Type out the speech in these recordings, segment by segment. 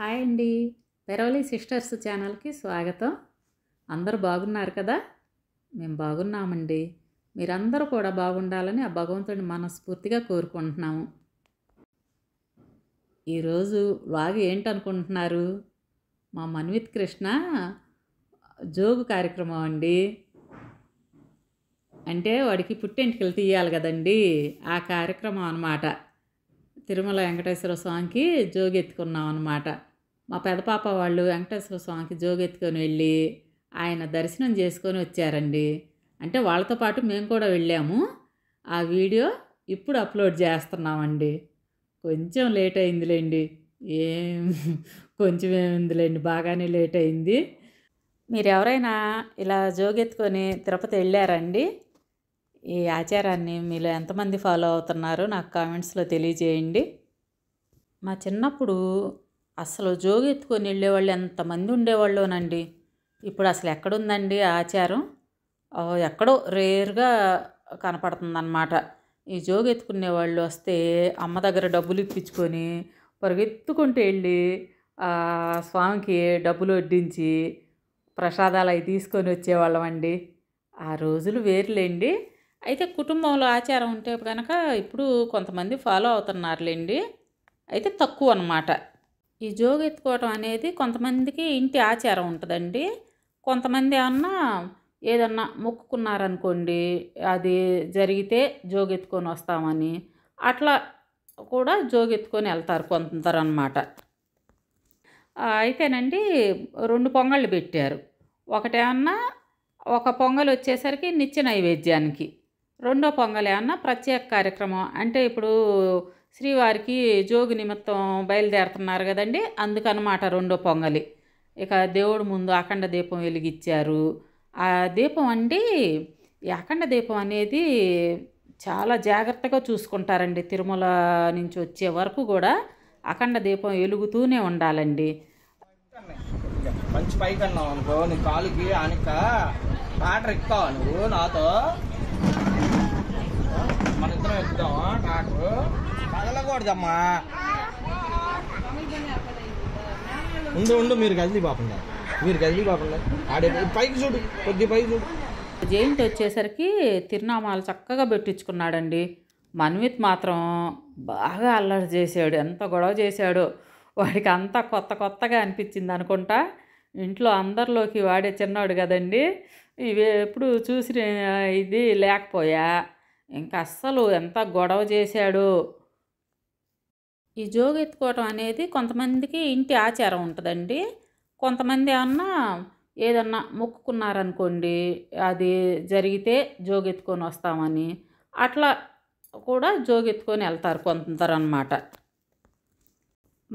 hi అండి Peravali sisters ఛానల్కి స్వాగతం అందరు బాగున్నారు కదా మేము బాగున్నామండి మీరందరూ కూడా బాగుండాలని ఆ భగవంతుడిని మనస్ఫూర్తిగా కోరుకుంటున్నాము ఈరోజు వ్లాగ్ ఏంటనుకుంటున్నారు మా మన్విత్ కృష్ణ జోగు కార్యక్రమం అండి అంటే వాడికి పుట్టింటికలు తీయాలి కదండి ఆ కార్యక్రమం అనమాట తిరుమల వెంకటేశ్వర స్వామికి ఎత్తుకున్నాం అనమాట మా పెదపాప వాళ్ళు వెంకటేశ్వర స్వామికి జోగెత్తుకొని వెళ్ళి ఆయన దర్శనం చేసుకొని వచ్చారండి అంటే వాళ్ళతో పాటు మేము కూడా వెళ్ళాము ఆ వీడియో ఇప్పుడు అప్లోడ్ చేస్తున్నామండి కొంచెం లేట్ అయిందిలేండి ఏం కొంచెం ఏమిందిలేండి బాగానే లేట్ అయింది మీరు ఎవరైనా ఇలా జోగెత్తుకొని తిరుపతి వెళ్ళారండి ఈ ఆచారాన్ని మీలో ఎంతమంది ఫాలో అవుతున్నారో నాకు కామెంట్స్లో తెలియజేయండి మా చిన్నప్పుడు అసలు జోగెత్తుకొని వెళ్ళేవాళ్ళు ఎంతమంది ఉండేవాళ్ళోనండి ఇప్పుడు అసలు ఎక్కడుందండి ఆచారం ఎక్కడో రేర్గా కనపడుతుందన్నమాట ఈ జోగెత్తుకునే వాళ్ళు వస్తే అమ్మ దగ్గర డబ్బులు ఇప్పించుకొని పరిగెత్తుకుంటూ వెళ్ళి స్వామికి డబ్బులు వడ్డించి ప్రసాదాలు అవి తీసుకొని వచ్చేవాళ్ళమండి అండి ఆ రోజులు వేరులేండి అయితే కుటుంబంలో ఆచారం ఉంటే కనుక ఇప్పుడు కొంతమంది ఫాలో అవుతున్నారులేండి అయితే తక్కువ అనమాట ఈ జోగు ఎత్తుకోవటం అనేది కొంతమందికి ఇంటి ఆచారం ఉంటుందండి కొంతమంది ఏమన్నా ఏదన్నా మొక్కుకున్నారనుకోండి అది జరిగితే జోగెత్తుకొని వస్తామని అట్లా కూడా జోగెత్తుకొని వెళ్తారు కొందరు అనమాట అయితేనండి రెండు పొంగళ్ళు పెట్టారు ఒకటేమన్నా ఒక పొంగల్ వచ్చేసరికి నిత్య నైవేద్యానికి రెండో పొంగల్ ఏమన్నా ప్రత్యేక కార్యక్రమం అంటే ఇప్పుడు శ్రీవారికి జోగి నిమిత్తం బయలుదేరుతున్నారు కదండి అందుకనమాట రెండో పొంగలి ఇక దేవుడు ముందు అఖండ దీపం వెలిగించారు ఆ దీపం అండి ఈ అఖండ దీపం అనేది చాలా జాగ్రత్తగా చూసుకుంటారండి తిరుమల నుంచి వచ్చే వరకు కూడా అఖండ దీపం వెలుగుతూనే ఉండాలండి మంచి పైకి అన్నావు అనుకో నీ కాలుకి అనక ట్రాక్టర్ ఎక్కుతావా నువ్వు నాతో మన ఇద్దరం ఎక్కుతావా ట్రాక్టర్ కదలకూడదమ్మా ఉండు ఉండు మీరు గది బాపండా మీరు కదిలి బాపండా ఆడే పైకి చూడు కొద్ది పైకి చూడు జయంతి వచ్చేసరికి తిరునామాలు చక్కగా పెట్టించుకున్నాడండి మన్విత్ మాత్రం బాగా అల్లరి చేశాడు ఎంత గొడవ చేశాడు వాడికి అంతా కొత్త కొత్తగా అనిపించింది అనుకుంటా ఇంట్లో అందరిలోకి వాడే చిన్నవాడు కదండి ఇవి ఎప్పుడు చూసి ఇది లేకపోయా ఇంకా అస్సలు ఎంత గొడవ చేశాడు ఈ జోగు ఎత్తుకోవటం అనేది కొంతమందికి ఇంటి ఆచారం ఉంటుందండి కొంతమంది ఏమన్నా ఏదన్నా మొక్కుకున్నారనుకోండి అది జరిగితే జోగెత్తుకొని వస్తామని అట్లా కూడా జోగెత్తుకొని వెళ్తారు కొంతరన్నమాట అనమాట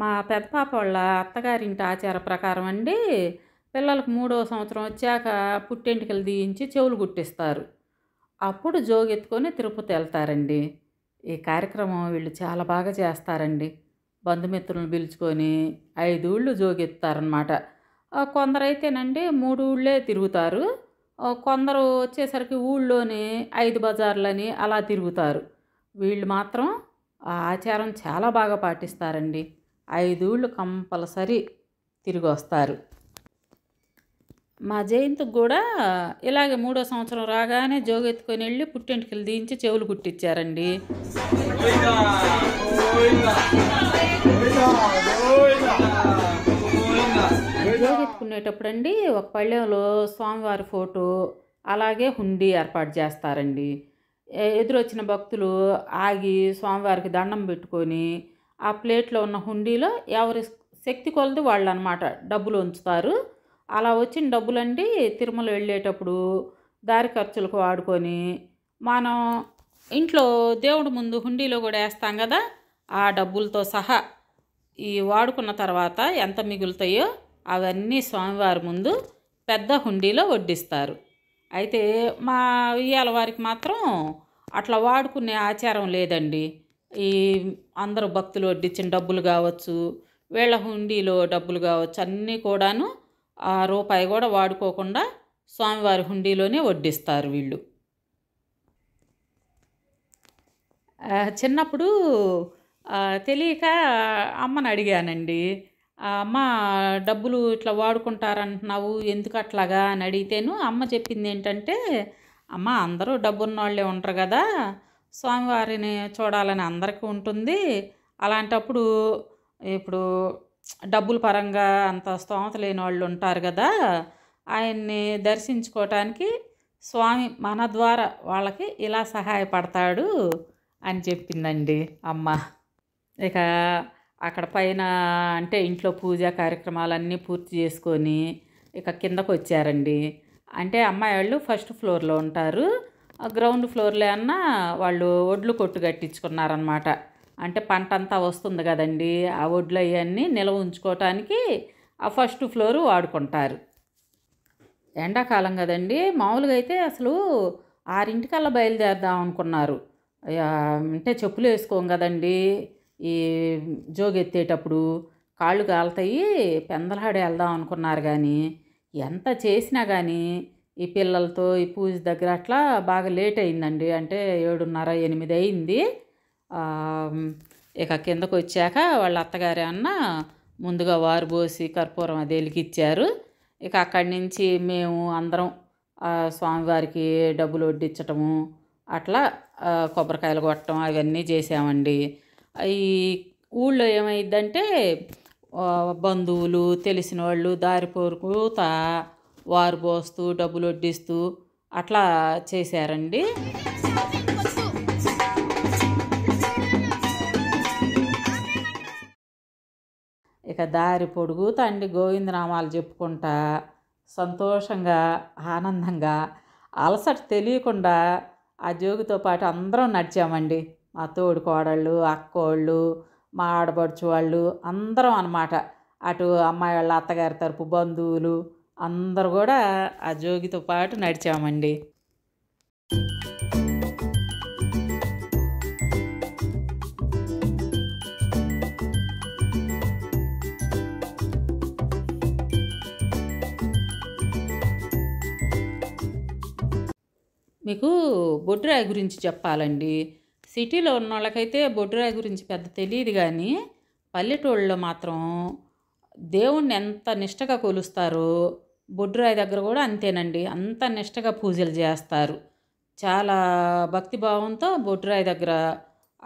మా పెద్ద పాప వాళ్ళ అత్తగారింటి ఆచార ప్రకారం అండి పిల్లలకు మూడో సంవత్సరం వచ్చాక పుట్టింటికలు తీయించి చెవులు గుట్టిస్తారు అప్పుడు జోగెత్తుకొని తిరుపతి వెళ్తారండి ఈ కార్యక్రమం వీళ్ళు చాలా బాగా చేస్తారండి బంధుమిత్రులను పిలుచుకొని ఐదు ఊళ్ళు జోగిస్తారనమాట కొందరైతేనండి మూడు ఊళ్ళే తిరుగుతారు కొందరు వచ్చేసరికి ఊళ్ళోనే ఐదు బజార్లని అలా తిరుగుతారు వీళ్ళు మాత్రం ఆ ఆచారం చాలా బాగా పాటిస్తారండి ఊళ్ళు కంపల్సరీ తిరిగి వస్తారు మా జయంతికి కూడా ఇలాగే మూడో సంవత్సరం రాగానే జోగెత్తుకొని వెళ్ళి పుట్టింటికలు దించి చెవులు కుట్టించారండి జోగెత్తుకునేటప్పుడండి ఒక పళ్ళెంలో స్వామివారి ఫోటో అలాగే హుండీ ఏర్పాటు చేస్తారండి ఎదురొచ్చిన భక్తులు ఆగి స్వామివారికి దండం పెట్టుకొని ఆ ప్లేట్లో ఉన్న హుండీలో ఎవరి శక్తి కొలది వాళ్ళు అనమాట డబ్బులు ఉంచుతారు అలా వచ్చిన డబ్బులండి తిరుమల వెళ్ళేటప్పుడు దారి ఖర్చులకు వాడుకొని మనం ఇంట్లో దేవుడు ముందు హుండీలో కూడా వేస్తాం కదా ఆ డబ్బులతో సహా ఈ వాడుకున్న తర్వాత ఎంత మిగులుతాయో అవన్నీ స్వామివారి ముందు పెద్ద హుండీలో వడ్డిస్తారు అయితే మా ఉయ్యాల వారికి మాత్రం అట్లా వాడుకునే ఆచారం లేదండి ఈ అందరూ భక్తులు వడ్డించిన డబ్బులు కావచ్చు వీళ్ళ హుండీలో డబ్బులు కావచ్చు అన్నీ కూడాను ఆ రూపాయి కూడా వాడుకోకుండా స్వామివారి హుండీలోనే వడ్డిస్తారు వీళ్ళు చిన్నప్పుడు తెలియక అమ్మని అడిగానండి అమ్మ డబ్బులు ఇట్లా వాడుకుంటారంటున్నావు ఎందుకు అట్లాగా అని అడిగితేను అమ్మ చెప్పింది ఏంటంటే అమ్మ అందరూ డబ్బున్నోళ్ళే ఉంటారు కదా స్వామివారిని చూడాలని అందరికీ ఉంటుంది అలాంటప్పుడు ఇప్పుడు డబ్బుల పరంగా అంత స్తోమత లేని వాళ్ళు ఉంటారు కదా ఆయన్ని దర్శించుకోవటానికి స్వామి మన ద్వారా వాళ్ళకి ఇలా సహాయపడతాడు అని చెప్పిందండి అమ్మ ఇక అక్కడ పైన అంటే ఇంట్లో పూజా కార్యక్రమాలన్నీ పూర్తి చేసుకొని ఇక కిందకు వచ్చారండి అంటే అమ్మాయి వాళ్ళు ఫస్ట్ ఫ్లోర్లో ఉంటారు గ్రౌండ్ ఫ్లోర్లో అన్న వాళ్ళు ఒడ్లు కొట్టు కట్టించుకున్నారనమాట అంటే పంట అంతా వస్తుంది కదండి ఆ వడ్లు అవన్నీ నిల్వ ఉంచుకోవటానికి ఆ ఫస్ట్ ఫ్లోరు వాడుకుంటారు ఎండాకాలం కదండి మామూలుగా అయితే అసలు ఆరింటికల్లా బయలుదేరదాం అనుకున్నారు అంటే చెప్పులు వేసుకోం కదండి ఈ జోగెత్తేటప్పుడు కాళ్ళు కాలుతాయి పెందలాడి వెళ్దాం అనుకున్నారు కానీ ఎంత చేసినా కానీ ఈ పిల్లలతో ఈ పూజ దగ్గర అట్లా బాగా లేట్ అయిందండి అంటే ఏడున్నర ఎనిమిది అయింది ఇక కిందకు వచ్చాక వాళ్ళ అత్తగారి అన్న ముందుగా వారు పోసి కర్పూరం అది వెలిగిచ్చారు ఇక అక్కడి నుంచి మేము అందరం స్వామివారికి డబ్బులు వడ్డించటము అట్లా కొబ్బరికాయలు కొట్టడం అవన్నీ చేసామండి ఈ ఊళ్ళో ఏమైందంటే బంధువులు తెలిసిన వాళ్ళు దారి పోరుకుతా వారు పోస్తూ డబ్బులు వడ్డిస్తూ అట్లా చేశారండి ఇక దారి పొడుగు తండ్రి గోవిందనామాలు చెప్పుకుంటా సంతోషంగా ఆనందంగా అలసట తెలియకుండా ఆ జోగితో పాటు అందరం నడిచామండి మా తోడు కోడళ్ళు అక్కోళ్ళు మా ఆడబడుచు వాళ్ళు అందరం అనమాట అటు అమ్మాయి వాళ్ళ అత్తగారి తరపు బంధువులు అందరు కూడా ఆ జోగితో పాటు నడిచామండి మీకు బొడ్రాయి గురించి చెప్పాలండి సిటీలో ఉన్న వాళ్ళకైతే బొడ్రాయి గురించి పెద్ద తెలియదు కానీ పల్లెటూళ్ళలో మాత్రం దేవుణ్ణి ఎంత నిష్టగా కొలుస్తారో బొడ్రాయి దగ్గర కూడా అంతేనండి అంత నిష్టగా పూజలు చేస్తారు చాలా భక్తిభావంతో బొడ్రాయి దగ్గర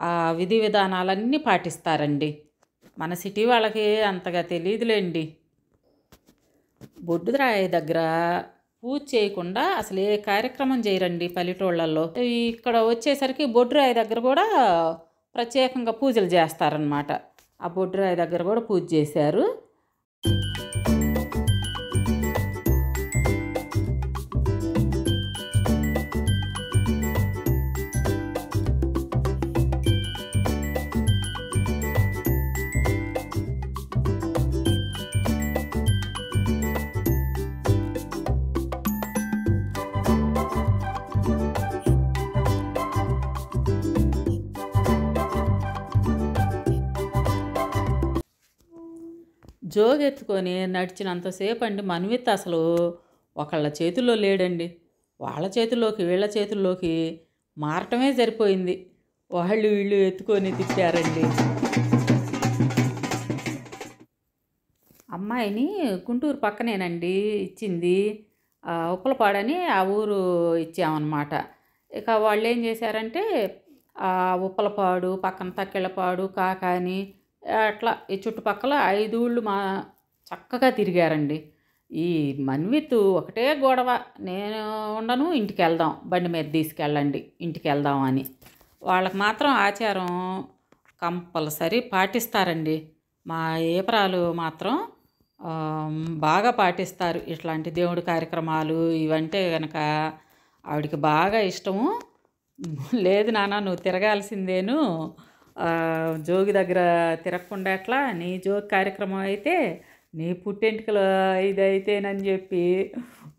ఆ విధి విధానాలన్నీ పాటిస్తారండి మన సిటీ వాళ్ళకి అంతగా తెలియదులేండి బొడ్డురాయి దగ్గర పూజ చేయకుండా అసలు ఏ కార్యక్రమం చేయరండి పల్లెటూళ్ళల్లో ఇక్కడ వచ్చేసరికి బొడ్రాయి దగ్గర కూడా ప్రత్యేకంగా పూజలు చేస్తారనమాట ఆ బొడ్రాయి దగ్గర కూడా పూజ చేశారు జోగెత్తుకొని నడిచినంతసేపు అండి మన్విత్ అసలు ఒకళ్ళ చేతుల్లో లేడండి వాళ్ళ చేతుల్లోకి వీళ్ళ చేతుల్లోకి మారటమే సరిపోయింది వాళ్ళు వీళ్ళు ఎత్తుకొని తిట్టారండి అమ్మాయిని గుంటూరు పక్కనేనండి ఇచ్చింది ఉప్పలపాడని ఆ ఊరు ఇచ్చామన్నమాట ఇక వాళ్ళు ఏం చేశారంటే ఉప్పలపాడు పక్కన తక్కెళ్ళపాడు కాకాని అట్లా ఈ చుట్టుపక్కల ఐదుళ్ళు మా చక్కగా తిరిగారండి ఈ మన్విత్ ఒకటే గొడవ నేను ఉండను ఇంటికి వెళ్దాం బండి మీద తీసుకెళ్ళండి ఇంటికి వెళ్దాం అని వాళ్ళకి మాత్రం ఆచారం కంపల్సరీ పాటిస్తారండి మా ఏపరాలు మాత్రం బాగా పాటిస్తారు ఇట్లాంటి దేవుడి కార్యక్రమాలు ఇవంటే కనుక ఆవిడకి బాగా ఇష్టము లేదు నాన్న నువ్వు తిరగాల్సిందేను జోగి దగ్గర తిరగకుండా ఎట్లా నీ జోగి కార్యక్రమం అయితే నీ పుట్టెంటికలు ఇదైతేనని చెప్పి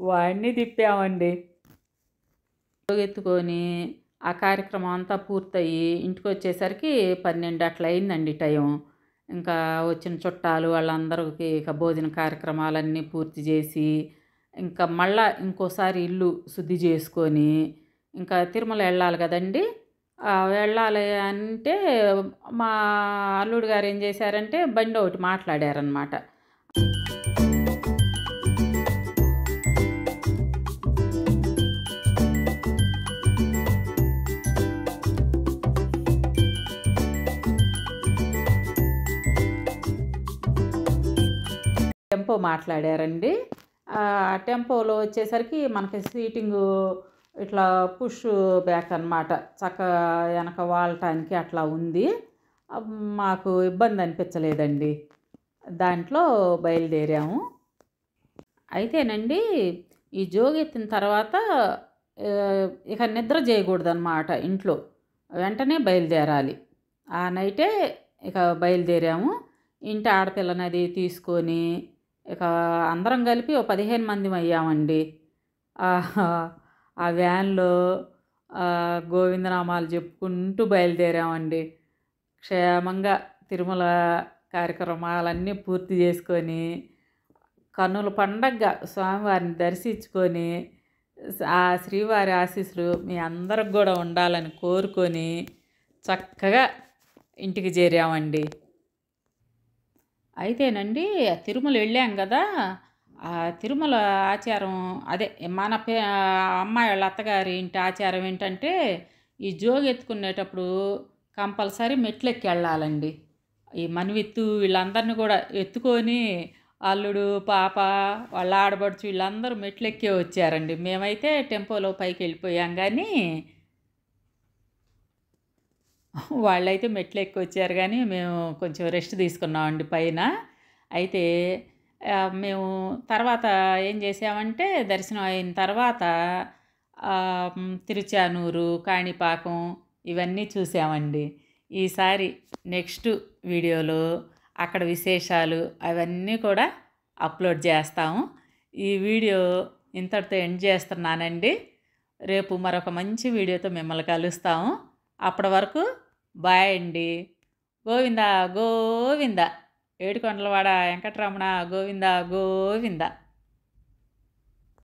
వాడిని తిప్పామండి ఎత్తుకొని ఆ కార్యక్రమం అంతా పూర్తయి ఇంటికి వచ్చేసరికి పన్నెండు అట్లా అయిందండి టైం ఇంకా వచ్చిన చుట్టాలు వాళ్ళందరికీ ఇక భోజన కార్యక్రమాలన్నీ పూర్తి చేసి ఇంకా మళ్ళా ఇంకోసారి ఇల్లు శుద్ధి చేసుకొని ఇంకా తిరుమల వెళ్ళాలి కదండి వెళ్ళాలి అంటే మా అల్లుడు గారు ఏం చేశారంటే బండి ఒకటి మాట్లాడారనమాట టెంపో మాట్లాడారండి ఆ టెంపోలో వచ్చేసరికి మనకి సీటింగు ఇట్లా పుష్ బ్యాక్ అనమాట చక్క వెనక వాలటానికి అట్లా ఉంది మాకు ఇబ్బంది అనిపించలేదండి దాంట్లో బయలుదేరాము అయితేనండి ఈ జోగెత్తిన తర్వాత ఇక నిద్ర చేయకూడదు అనమాట ఇంట్లో వెంటనే బయలుదేరాలి ఆ నైటే ఇక బయలుదేరాము ఇంటి ఆడపిల్లనది తీసుకొని ఇక అందరం కలిపి ఓ పదిహేను మంది అయ్యామండి ఆ వ్యాన్లో గోవిందనామాలు చెప్పుకుంటూ బయలుదేరామండి క్షేమంగా తిరుమల కార్యక్రమాలన్నీ పూర్తి చేసుకొని కన్నుల పండగగా స్వామివారిని దర్శించుకొని ఆ శ్రీవారి ఆశీస్సులు మీ అందరికి కూడా ఉండాలని కోరుకొని చక్కగా ఇంటికి చేరామండి అయితేనండి తిరుమల వెళ్ళాం కదా తిరుమల ఆచారం అదే మన పే అమ్మాయి వాళ్ళ అత్తగారి ఇంటి ఆచారం ఏంటంటే ఈ జోగి ఎత్తుకునేటప్పుడు కంపల్సరీ మెట్లెక్కి వెళ్ళాలండి ఈ మనవిత్తు వీళ్ళందరినీ కూడా ఎత్తుకొని అల్లుడు పాప వాళ్ళ ఆడబడుచు వీళ్ళందరూ మెట్లెక్కే వచ్చారండి మేమైతే టెంపోలో పైకి వెళ్ళిపోయాం కానీ వాళ్ళైతే మెట్లు ఎక్కి వచ్చారు కానీ మేము కొంచెం రెస్ట్ తీసుకున్నామండి పైన అయితే మేము తర్వాత ఏం చేసామంటే దర్శనం అయిన తర్వాత తిరుచానూరు కాణిపాకం ఇవన్నీ చూసామండి ఈసారి నెక్స్ట్ వీడియోలో అక్కడ విశేషాలు అవన్నీ కూడా అప్లోడ్ చేస్తాము ఈ వీడియో ఇంతటితో ఎండ్ చేస్తున్నానండి రేపు మరొక మంచి వీడియోతో మిమ్మల్ని కలుస్తాము అప్పటి వరకు బాయ్ అండి గోవిందా గోవిందా ఏడుకొండలవాడ వెంకటరమణ గోవింద గోవింద